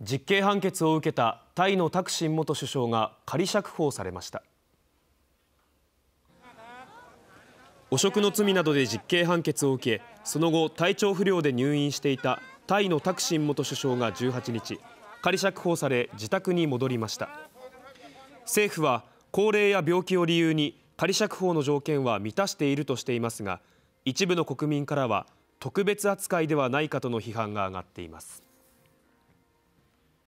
実刑判決を受けたタイのタクシン元首相が仮釈放されました汚職の罪などで実刑判決を受けその後体調不良で入院していたタイのタクシン元首相が18日仮釈放され自宅に戻りました政府は高齢や病気を理由に仮釈放の条件は満たしているとしていますが一部の国民からは特別扱いではないかとの批判が上がっています